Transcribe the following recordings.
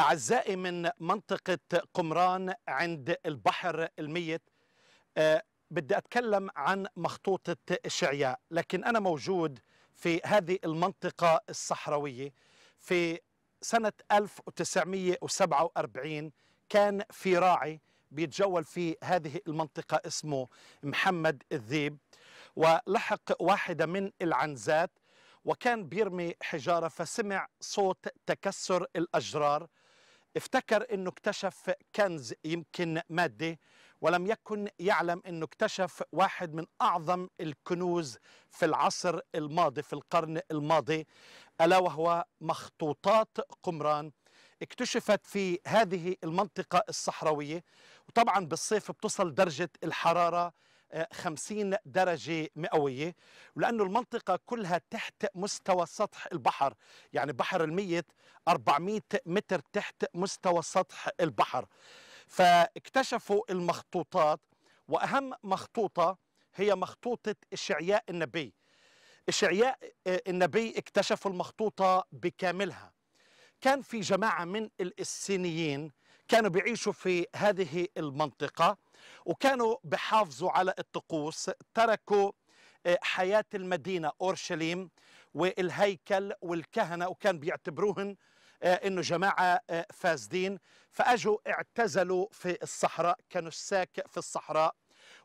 أعزائي من منطقة قمران عند البحر الميت آه، بدي أتكلم عن مخطوطة الشعياء لكن أنا موجود في هذه المنطقة الصحراوية في سنة 1947 كان في راعي بيتجول في هذه المنطقة اسمه محمد الذيب ولحق واحدة من العنزات وكان بيرمي حجارة فسمع صوت تكسر الأجرار افتكر انه اكتشف كنز يمكن مادي ولم يكن يعلم انه اكتشف واحد من اعظم الكنوز في العصر الماضي في القرن الماضي الا وهو مخطوطات قمران اكتشفت في هذه المنطقه الصحراويه وطبعا بالصيف بتصل درجه الحراره 50 درجة مئوية ولأنه المنطقة كلها تحت مستوى سطح البحر يعني بحر الميت 400 متر تحت مستوى سطح البحر فاكتشفوا المخطوطات وأهم مخطوطة هي مخطوطة إشعياء النبي إشعياء آه، النبي اكتشفوا المخطوطة بكاملها كان في جماعة من السينيين كانوا بيعيشوا في هذه المنطقة وكانوا بحافظوا على الطقوس تركوا آه، حياة المدينة أورشليم والهيكل والكهنة وكان بيعتبروهن آه، انه جماعه آه، فاسدين فاجوا اعتزلوا في الصحراء كانوا الساك في الصحراء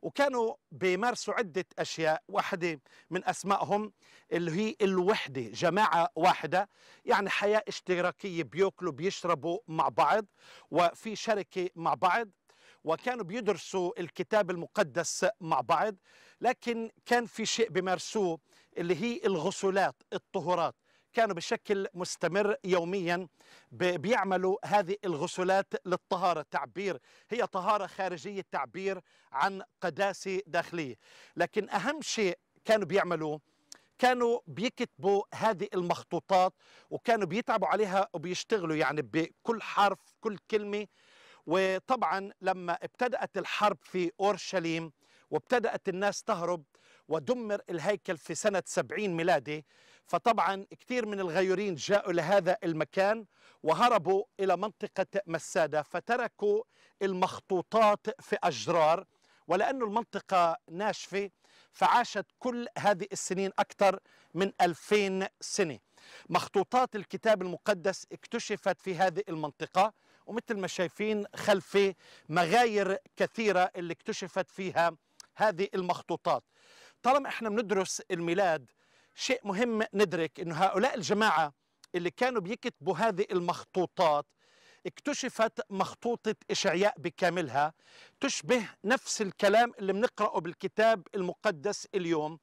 وكانوا بيمارسوا عدة أشياء واحدة من أسمائهم اللي هي الوحدة جماعة واحدة يعني حياة اشتراكية بيأكلوا بيشربوا مع بعض وفي شركة مع بعض وكانوا بيدرسوا الكتاب المقدس مع بعض لكن كان في شيء بمارسوه اللي هي الغسولات الطهورات كانوا بشكل مستمر يوميا بيعملوا هذه الغسولات للطهارة تعبير هي طهارة خارجية تعبير عن قداسة داخلية لكن أهم شيء كانوا بيعملوه كانوا بيكتبوا هذه المخطوطات وكانوا بيتعبوا عليها وبيشتغلوا يعني بكل حرف كل كلمة وطبعا لما ابتدأت الحرب في أورشليم وابتدأت الناس تهرب ودمر الهيكل في سنة 70 ميلادي فطبعا كثير من الغيورين جاءوا لهذا المكان وهربوا إلى منطقة مسادة فتركوا المخطوطات في أجرار ولأن المنطقة ناشفة فعاشت كل هذه السنين أكثر من 2000 سنة مخطوطات الكتاب المقدس اكتشفت في هذه المنطقة ومثل ما شايفين خلفي مغاير كثيرة اللي اكتشفت فيها هذه المخطوطات طالما احنا بندرس الميلاد شيء مهم ندرك انه هؤلاء الجماعة اللي كانوا بيكتبوا هذه المخطوطات اكتشفت مخطوطة إشعياء بكاملها تشبه نفس الكلام اللي بنقرأه بالكتاب المقدس اليوم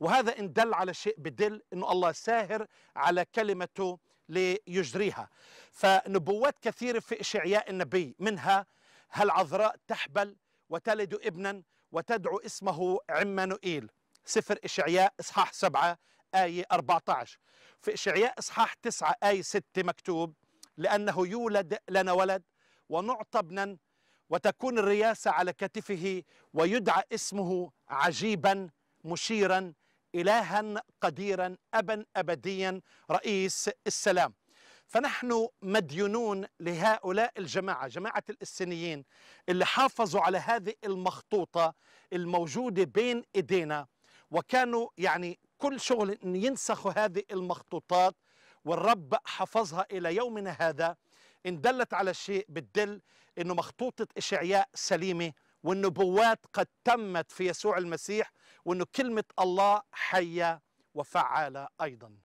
وهذا إن دل على شيء بدل أنه الله ساهر على كلمته ليجريها فنبوات كثيرة في إشعياء النبي منها هل عذراء تحبل وتلد ابنا وتدعو اسمه عمانوئيل سفر إشعياء إصحاح 7 آية 14 في إشعياء إصحاح 9 آية 6 مكتوب لأنه يولد لنا ولد ونعطى ابنا وتكون الرياسة على كتفه ويدعى اسمه عجيبا مشيرا إلها قديرا أبا أبديا رئيس السلام فنحن مديونون لهؤلاء الجماعة جماعة الإسينيين اللي حافظوا على هذه المخطوطة الموجودة بين إيدينا وكانوا يعني كل شغل ينسخوا هذه المخطوطات والرب حفظها إلى يومنا هذا إن دلت على شيء بتدل أنه مخطوطة إشعياء سليمة والنبوات قد تمت في يسوع المسيح وأنه كلمة الله حية وفعالة أيضا